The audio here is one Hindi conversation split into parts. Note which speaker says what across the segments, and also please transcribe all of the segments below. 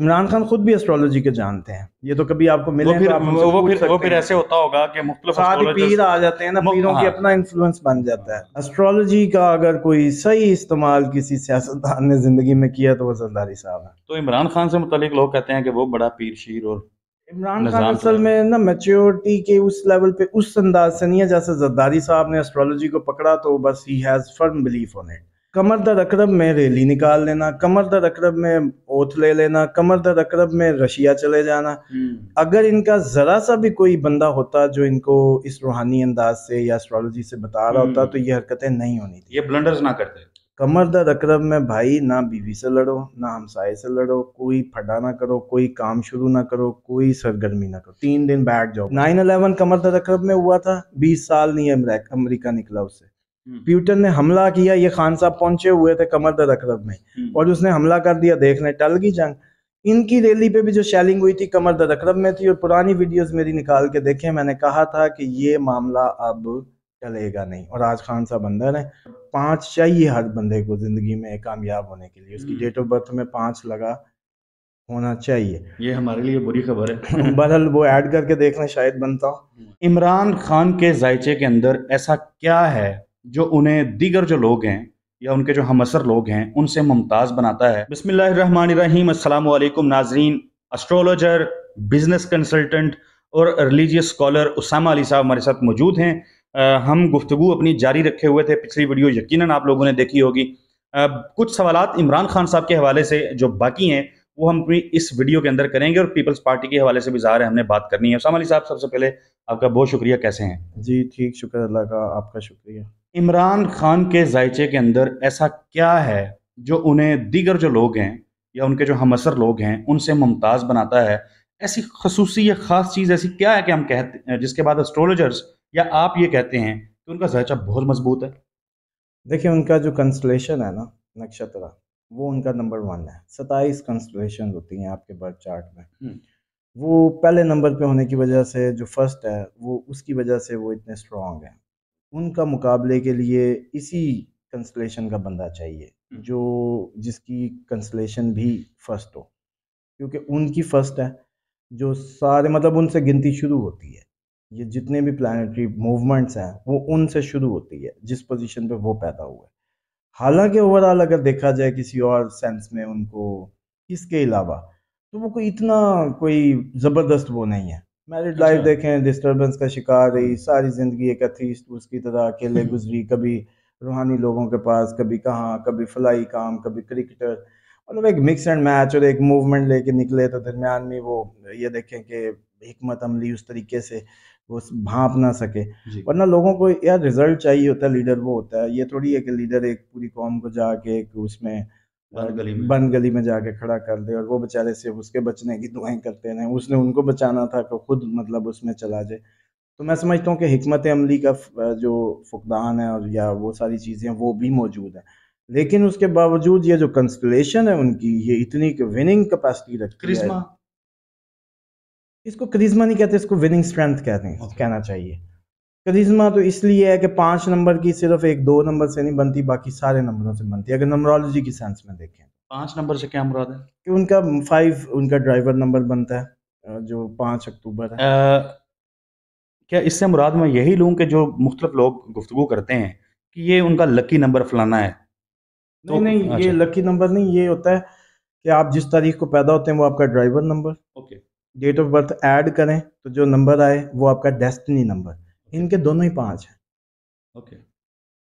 Speaker 1: इमरान खान खुद भी एस्ट्रोलॉजी के जानते हैं ये तो कभी आपको मिले वो तो फिर, वो, फिर ऐसे
Speaker 2: होता होगा कि मुख्तलिफ पीर आ जाते हैं ना पीरों हाँ। की अपना
Speaker 1: इन्फ्लुएंस बन जाता है एस्ट्रोलॉजी का अगर कोई सही इस्तेमाल किसी सियासतदान ने जिंदगी में किया तो वो जरदारी साहब है
Speaker 2: तो इमरान खान से मुतलिक लोग कहते हैं कि वो बड़ा पीर शीर और इमरान खान असल
Speaker 1: में ना मेच्योरिटी के उस लेवल पे उस अंदाज से नहीं है जैसे जरदारी साहब ने एस्ट्रोलॉजी को पकड़ा तो बस ही has firm belief on it कमर दर अकरब में रैली निकाल लेना कमर दर अकरब में ओथ ले लेना कमर दर अकरब में रशिया चले जाना हम्म। अगर इनका ज़रा सा भी कोई बंदा होता जो इनको इस रूहानी अंदाज से या एस्ट्रोलॉजी से बता रहा होता हम्म। तो ये हरकतें नहीं होनी
Speaker 2: थी ये ब्लंडर्स ना करते
Speaker 1: कमर दर अकरब में भाई ना बीवी से लड़ो ना हमसाये से लड़ो कोई फटा ना करो कोई काम शुरू ना करो कोई सरगर्मी ना करो तीन दिन बैठ जाओ नाइन अलेवन कमर दर अकरब में हुआ था बीस साल नहीं अमेरिका निकला उससे हम्म। प्यूटन ने हमला किया ये खान साहब पहुंचे हुए थे कमर दर अकरब में हम्म। और उसने हमला कर दिया देख टल गई जंग इनकी रैली पे भी जो शैलिंग हुई थी कमर दर अकरब में थी और पुरानी वीडियोस मेरी निकाल के देखे मैंने कहा था कि ये मामला अब चलेगा नहीं और आज खान साहब अंदर है पांच चाहिए हर बंदे को जिंदगी में कामयाब होने के लिए उसकी डेट ऑफ बर्थ में पांच लगा
Speaker 2: होना चाहिए ये हमारे लिए बुरी खबर है बहरहाल वो ऐड करके देखना शायद बनता हूँ हम्म। इमरान खान के जायचे के अंदर ऐसा क्या है जो उन्हें दीगर जो लोग हैं या उनके जो हमसर लोग हैं उनसे मुमताज़ बनाता है बसमीम अल्लाम नाजरीन एस्ट्रोलॉजर बिजनेस कंसल्टेंट और रिलीजियस स्कॉलर उसामा अली साहब हमारे साथ मौजूद हैं आ, हम गुफ्तु अपनी जारी रखे हुए थे पिछली वीडियो यकीनन आप लोगों ने देखी होगी आ, कुछ सवाल इमरान खान साहब के हवाले से जो बाकी हैं वो हम अपनी इस वीडियो के अंदर करेंगे और पीपल्स पार्टी के हवाले से भी ज़ाहिर है हमने बात करनी है उसामा अली साहब सबसे पहले आपका बहुत शुक्रिया कैसे हैं
Speaker 1: जी ठीक शुक्र अल्लाह का आपका शुक्रिया
Speaker 2: इमरान खान के जायचे के अंदर ऐसा क्या है जो उन्हें दीगर जो लोग हैं या उनके जो असर लोग हैं उनसे मुमताज़ बनाता है ऐसी खसूसी या ख़ास चीज़ ऐसी क्या है कि हम कहते हैं जिसके बाद एस्ट्रोलॉजर्स या आप ये कहते हैं कि उनका जायचा बहुत मजबूत है
Speaker 1: देखिए उनका जो कंस्टलेशन है ना नक्षत्र वो उनका नंबर वन है सताईस कंस्टलेशन होती हैं आपके बर्थ चार्ट में हम्म। वो पहले नंबर पे होने की वजह से जो फर्स्ट है वो उसकी वजह से वो इतने स्ट्रॉन्ग हैं उनका मुकाबले के लिए इसी कंसलेशन का बंदा चाहिए हम्म। जो जिसकी कंसलेशन भी फर्स्ट हो क्योंकि उनकी फर्स्ट है जो सारे मतलब उनसे गिनती शुरू होती है ये जितने भी प्लानटरी मूवमेंट्स हैं वो उनसे शुरू होती है जिस पोजीशन पे वो पैदा हुआ है हालांकि ओवरऑल अगर देखा जाए किसी और सेंस में उनको इसके अलावा तो वो कोई इतना कोई ज़बरदस्त वो नहीं है मैरिड लाइफ अच्छा। देखें डिस्टरबेंस का शिकार रही सारी ज़िंदगी एक अथीस्ट उसकी तरह अकेले हम्म। गुजरी कभी रूहानी लोगों के पास कभी कहाँ कभी फलाई काम कभी क्रिकेटर मतलब एक मिक्स एंड मैच और एक मूवमेंट लेके निकले तो दरमियान में वो ये देखें कि हमत अमली उस तरीके से वो भाप ना सके वरना लोगों को यार रिजल्ट चाहिए होता है लीडर वो होता है ये थोड़ी है कि लीडर एक पूरी कौम को जाके एक उसमें बंद गली में बंद गली में जाके खड़ा कर दे और वो बेचारे सिर्फ उसके बचने की दुआएं करते रहे उसने उनको बचाना था कि खुद मतलब उसमें चला जाए तो मैं समझता हूँ कि हमत अमली का जो फुकदान है और या वो सारी चीज़ें वो भी मौजूद है लेकिन उसके बावजूद ये जो कंस्टलेशन है उनकी ये इतनी विनिंग कैपेसिटी रखती है इसको क्रिज्मा नहीं कहते इसको विनिंग स्ट्रेंथ कहते हैं कहना चाहिए करिश्मा तो इसलिए है कि पांच नंबर की सिर्फ एक दो नंबर से नहीं बनती बाकी सारे नंबरों से बनती है अगर नंबरोलॉजी की सेंस में देखें
Speaker 2: पांच नंबर से क्या मुराद है
Speaker 1: कि उनका फाइव उनका ड्राइवर नंबर बनता है जो पांच अक्टूबर
Speaker 2: है आ, क्या इससे मुराद मैं यही लूँ कि जो मुख्तलिफ लोग गुफ्तु करते हैं कि ये उनका लकी नंबर फलाना है तो, नहीं नहीं तो अच्छा। ये
Speaker 1: लकी नंबर नहीं ये होता है कि आप जिस तारीख को पैदा होते हैं वो आपका driver number okay date of birth add करें तो जो नंबर आए वो आपका डेस्टिनी नंबर इनके दोनों ही पांच हैं ओके okay.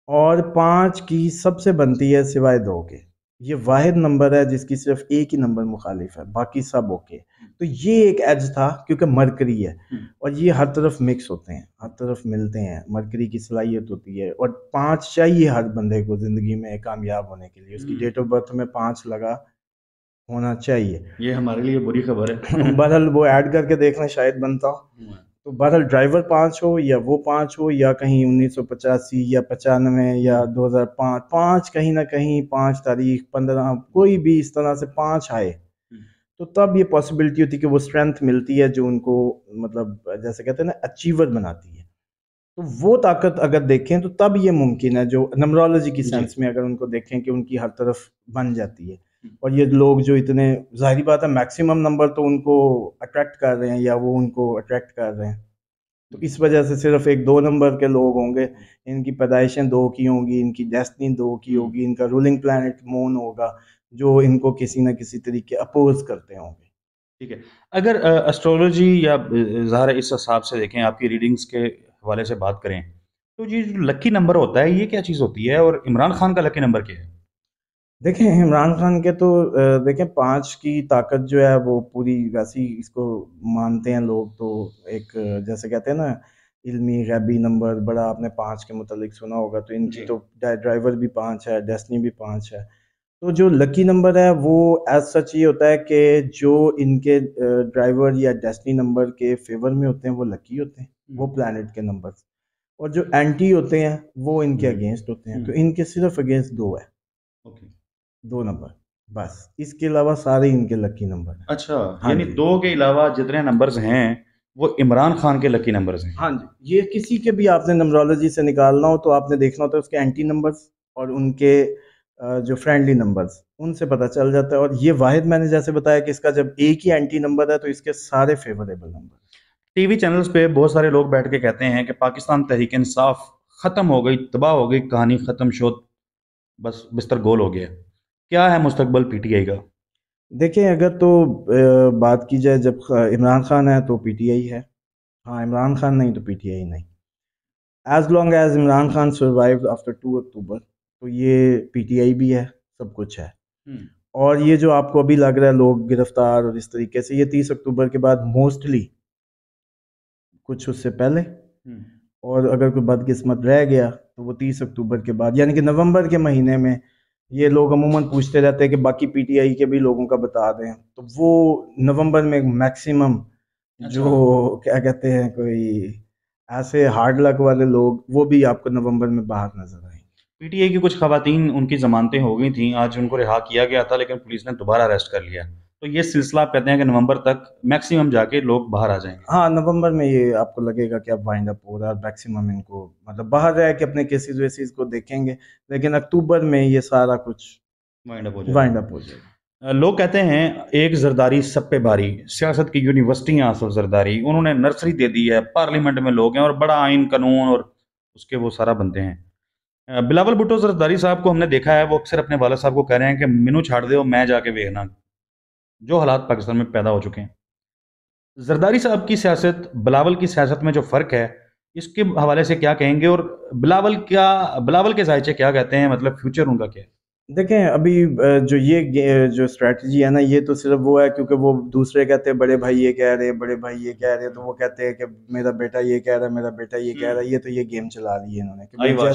Speaker 1: और पांच की सबसे बनती है सिवाय दो के ये वाहिद नंबर है जिसकी सिर्फ एक ही नंबर मुखालिफ है बाकी सब ओके तो ये एक एज था क्योंकि मरकरी है हम्म। और ये हर तरफ मिक्स होते हैं हर तरफ मिलते हैं मरकरी की सलाहियत होती है और पांच चाहिए हर बंदे को ज़िंदगी में कामयाब होने के लिए उसकी डेट ऑफ बर्थ में पांच लगा होना चाहिए
Speaker 2: ये हमारे लिए बुरी खबर है
Speaker 1: बहरहाल वो ऐड करके देखना शायद बनता तो बहरहाल ड्राइवर पाँच हो या वो पाँच हो या कहीं उन्नीस सौ पचासी या पचानवे या दो हज़ार पाँच पाँच कहीं ना कहीं पाँच तारीख पंद्रह कोई भी इस तरह से पाँच आए हम्म। तो तब ये पॉसिबिलिटी होती है कि वो स्ट्रेंथ मिलती है जो उनको मतलब जैसे कहते हैं ना अचीवर बनाती है तो वो ताकत अगर देखें तो तब ये मुमकिन है जो नमरोलॉजी की सेंस में अगर उनको देखें कि उनकी हर तरफ बन जाती है और ये लोग जो इतने जाहिर बात है मैक्सिमम नंबर तो उनको अट्रैक्ट कर रहे हैं या वो उनको अट्रैक्ट कर रहे हैं तो इस वजह से सिर्फ एक दो नंबर के लोग होंगे इनकी पैदाइशें दो की होंगी इनकी डेस्टनी दो की हम्म। होगी इनका रूलिंग प्लानट मोन होगा जो इनको किसी ना किसी तरीके अपोज करते होंगे
Speaker 2: ठीक है अगर एस्ट्रोलॉजी या ज़ाहरा इस हिसाब से देखें आपकी रीडिंग्स के हवाले से बात करें तो ये जो लकी नंबर होता है ये क्या चीज़ होती है और इमरान खान का लकी नंबर क्या है
Speaker 1: देखें इमरान खान के तो देखें पाँच की ताकत जो है वो पूरी वैसी इसको मानते हैं लोग तो एक जैसे कहते हैं ना इल्मी गैबी नंबर बड़ा आपने पाँच के मुतालिक सुना होगा तो इनकी तो ड्राइवर भी पाँच है डेस्टनी भी पाँच है तो जो लकी नंबर है वो एज सच ये होता है कि जो इनके ड्राइवर या डेस्टनी नंबर के फेवर में होते हैं वो लकी होते हैं वो प्लानट हम्म। के नंबर और जो एंटी होते हैं वो इनके अगेंस्ट हम्म। होते हैं तो हम्म। इनके सिर्फ अगेंस्ट दो है दो नंबर बस इसके अलावा सारे इनके लकी नंबर
Speaker 2: अच्छा हाँ यानी दो के अलावा जितने नंबर्स हैं वो इमरान खान के लकी नंबर्स हैं हाँ जी
Speaker 1: ये किसी के भी आपने नंबरोलॉजी से निकालना हो तो आपने देखना होता है उसके एंटी नंबर्स और उनके जो फ्रेंडली नंबर्स उनसे पता चल जाता है और ये वाहिद मैंने जैसे बताया कि इसका जब एक ही एंटी नंबर है तो इसके सारे फेवरेबल नंबर
Speaker 2: टीवी चैनल्स पे बहुत सारे लोग बैठ के कहते हैं कि पाकिस्तान तहरीक इंसाफ ख़त्म हो गई तबाह हो गई कहानी ख़त्म शोध बस बिस्तर गोल हो गया क्या है टी आई का
Speaker 1: देखें अगर तो बात की जाए जब इमरान खान है तो आई है हाँ इमरान खान नहीं तो पीटीआई नहीं as long as Imran Khan survive after two October तो ये पीटीआई भी है सब कुछ है हम्म। और ये जो आपको अभी लग रहा है लोग गिरफ्तार और इस तरीके से ये तीस अक्टूबर के बाद मोस्टली कुछ उससे पहले हम्म। और अगर कोई बदकिस्मत रह गया तो वो तीस अक्टूबर के बाद यानी कि नवंबर के महीने में ये लोग अमूमन पूछते रहते हैं कि बाकी पीटीआई के भी लोगों का बता दें तो वो नवंबर में मैक्सिमम अच्छा।
Speaker 2: जो
Speaker 1: क्या कहते हैं कोई ऐसे हार्ड लक वाले लोग वो भी आपको नवंबर में बाहर नजर आए
Speaker 2: पीटीआई की कुछ खातन उनकी जमानतें हो गई थी आज उनको रिहा किया गया था लेकिन पुलिस ने दोबारा अरेस्ट कर लिया तो ये सिलसिला आप कहते हैं कि नवंबर तक मैक्सिमम जाके लोग बाहर आ जाएंगे
Speaker 1: हाँ नवंबर में ये आपको लगेगा कि अब वाइंड अप हो रहा है मैक्सिमम इनको मतलब बाहर रह के अपने केसेस वेसेस को देखेंगे लेकिन अक्टूबर में ये सारा कुछ वाइंड अप हो जाएगा वाइंड अप हो जाएगा
Speaker 2: लोग कहते हैं एक जरदारी सब पे भारी सियासत की यूनिवर्सिटियाँ असल जरदारी उन्होंने नर्सरी दे दी है पार्लियामेंट में लोग हैं और बड़ा आइन कानून और उसके वो सारा बनते हैं बिलावल भुट्टो जरदारी साहब को हमने देखा है वो अक्सर अपने वाला साहब को कह रहे हैं कि मीनू छाड़ दो मैं जाके देखना जो हालात पाकिस्तान में पैदा हो चुके हैं जरदारी साहब की सियासत बिलावल की सियासत में जो फ़र्क है इसके हवाले से क्या कहेंगे और बिलावल क्या बिलावल के जायचे क्या कहते हैं मतलब फ्यूचर उनका क्या है
Speaker 1: देखें अभी जो ये जो स्ट्रेटजी है ना ये तो सिर्फ वो है क्योंकि वो दूसरे कहते हैं बड़े भाई ये कह रहे हैं बड़े भाई ये कह रहे हैं तो वो कहते हैं कि मेरा बेटा ये कह रहा है मेरा बेटा ये कह रहा है हम्म। ये तो ये गेम चला रही है इन्होंने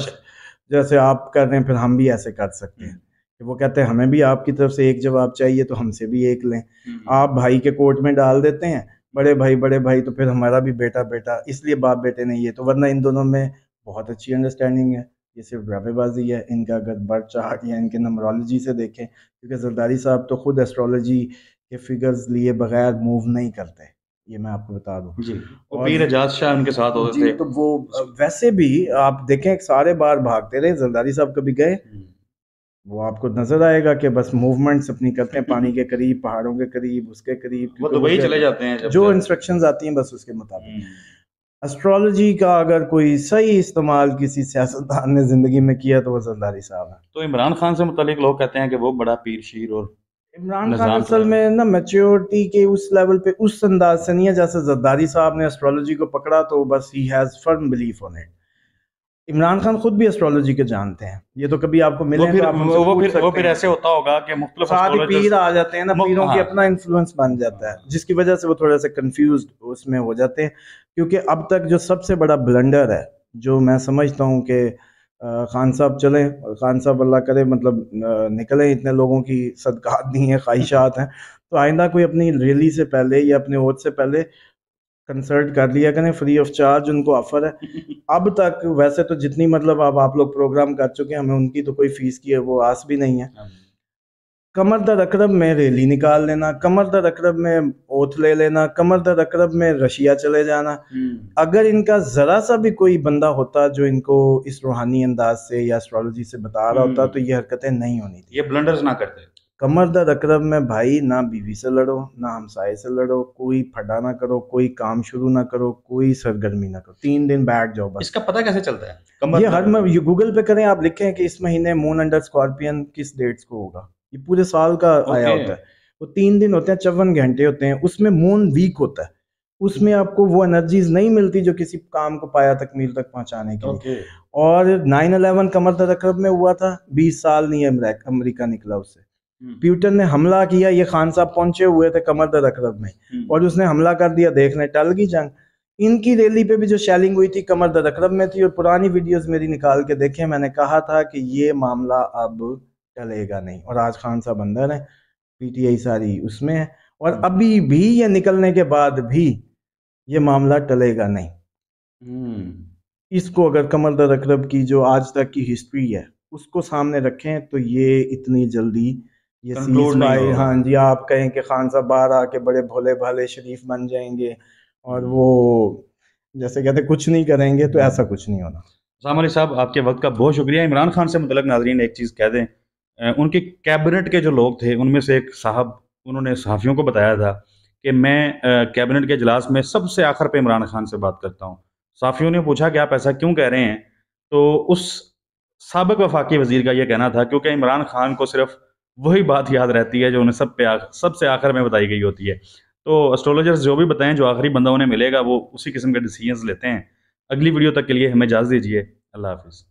Speaker 1: जैसे आप कर रहे हैं फिर हम भी ऐसे कर सकते हैं वो कहते हैं हमें भी आपकी तरफ से एक जवाब चाहिए तो हमसे भी एक लें हम्म। आप भाई के कोर्ट में डाल देते हैं हम्म। बड़े भाई बड़े भाई तो फिर हमारा भी बेटा बेटा इसलिए बाप बेटे नहीं है तो वरना इन दोनों में बहुत अच्छी अंडरस्टैंडिंग है ये सिर्फ ड्रामेबाजी है इनका अगर बर्थ चार्ट या इनके नमरोलॉजी से देखें क्योंकि जरदारी साहब तो खुद एस्ट्रोलॉजी के फिगर्स लिए बगैर मूव नहीं करते ये मैं आपको बता दूं जी और
Speaker 2: शाह उनके साथ होते थे तो
Speaker 1: वो वैसे भी आप देखें सारे बार भागते रहे जरदारी साहब कभी गए हम्म। वो आपको नजर आएगा कि बस मूवमेंट्स अपनी करते हैं पानी के करीब पहाड़ों के करीब उसके करीब वो तो वही चले जाते हैं जब जो इंस्ट्रक्शंस आती हैं बस
Speaker 2: उसके मुताबिक
Speaker 1: एस्ट्रोलॉजी हम्म। का अगर कोई सही इस्तेमाल किसी सियासतदान ने जिंदगी में किया तो वो जरदारी साहब है
Speaker 2: तो इमरान खान से मुतलिक लोग कहते हैं कि वो बड़ा पीर शीर और इमरान खान असल
Speaker 1: में ना मेच्योरिटी के उस लेवल पे उस अंदाज से नहीं है जैसे जरदारी साहब ने एस्ट्रोलॉजी को पकड़ा तो बस ही has firm belief on it Imran Khan खुद भी एस्ट्रोलॉजी के जानते हैं ये तो कभी आपको मिले वो फिर, तो वो, फिर ऐसे
Speaker 2: होता होगा कि मुख्तलिफ पीर आ जाते हैं ना पीरों हाँ। की अपना
Speaker 1: इन्फ्लुएंस बन जाता है जिसकी वजह से वो थोड़ा सा कंफ्यूज उसमें हो जाते हैं क्योंकि अब तक जो सबसे बड़ा ब्लंडर है जो मैं समझता हूँ कि खान साहब चलें खान साहब अल्लाह करे मतलब निकलें इतने लोगों की सदकात नहीं है ख्वाहिशात हैं तो आइंदा कोई अपनी रैली से पहले या अपने वोट से पहले कंसल्ट कर लिया करें फ्री ऑफ चार्ज उनको ऑफर है अब तक वैसे तो जितनी मतलब अब आप लोग प्रोग्राम कर चुके हैं हमें उनकी तो कोई फीस की है वो आस भी नहीं है हाँ। कमर दर अकरब में रैली निकाल लेना कमर दर अकरब में ओथ ले लेना कमर दर अकरब में रशिया चले जाना हम्म। अगर इनका ज़रा सा भी कोई बंदा होता जो इनको इस रूहानी अंदाज से या एस्ट्रोलॉजी से बता रहा हम्म। होता तो ये हरकतें नहीं होनी
Speaker 2: थी ये ब्लंडर्स ना करते
Speaker 1: कमर दर अकरब में भाई ना बीवी से लड़ो ना हमसाए से लड़ो कोई फटा ना करो कोई काम शुरू ना करो कोई सरगर्मी ना करो तीन दिन
Speaker 2: बैठ जाओ बस इसका पता कैसे चलता है कमर ये हर
Speaker 1: में गूगल पे करें आप लिखें कि इस महीने मून अंडर स्कॉर्पियन किस डेट्स को होगा ये पूरे साल का आया होता है वो तीन दिन होते हैं चौवन घंटे होते हैं उसमें मून वीक होता है उसमें आपको वो एनर्जीज नहीं मिलती जो किसी काम को पाया तकमील तक पहुंचाने के लिए और नाइन अलेवन कमर दर अक्रब में हुआ था बीस साल नहीं अमरीका निकला उससे हम्म। प्यूटन ने हमला किया ये खान साहब पहुंचे हुए थे कमर दर अकरब में हम्म। और उसने हमला कर दिया देखने टल गई जंग इनकी रैली पे भी जो शैलिंग हुई थी कमर दर अकरब में थी और पुरानी वीडियोस मेरी निकाल के देखे मैंने कहा था कि ये मामला अब टलेगा नहीं और आज खान साहब अंदर है पीटीआई सारी उसमें है और हम्म। अभी भी ये निकलने के बाद भी ये मामला टलेगा नहीं इसको अगर कमर दर अकरब की जो आज तक की हिस्ट्री है उसको सामने रखें तो ये इतनी जल्दी ये सीज भाई हाँ जी आप कहें कि खान साहब बाहर आके बड़े भोले भाले शरीफ बन जाएंगे और वो जैसे कहते कुछ नहीं करेंगे तो ऐसा कुछ नहीं होना
Speaker 2: साम साहब आपके वक्त का बहुत शुक्रिया इमरान खान से मतलब नाजरीन एक चीज़ कह दें उनके कैबिनेट के जो लोग थे उनमें से एक साहब उन्होंने सहाफ़ियों को बताया था कि मैं कैबिनेट के अजलास में सबसे आखिर पर इमरान खान से बात करता हूँ साफियों ने पूछा कि आप ऐसा क्यों कह रहे हैं तो उस सबक वफाकी वजीर का यह कहना था क्योंकि इमरान खान को सिर्फ वही बात याद रहती है जो उन्हें सब पे सबसे आखिर में बताई गई होती है तो एस्ट्रोलॉजर्स जो भी बताएं जो आखिरी बंदा उन्हें मिलेगा वो उसी किस्म के डिसीजंस लेते हैं अगली वीडियो तक के लिए हमें इजाज़ दीजिए अल्लाह हाफिज़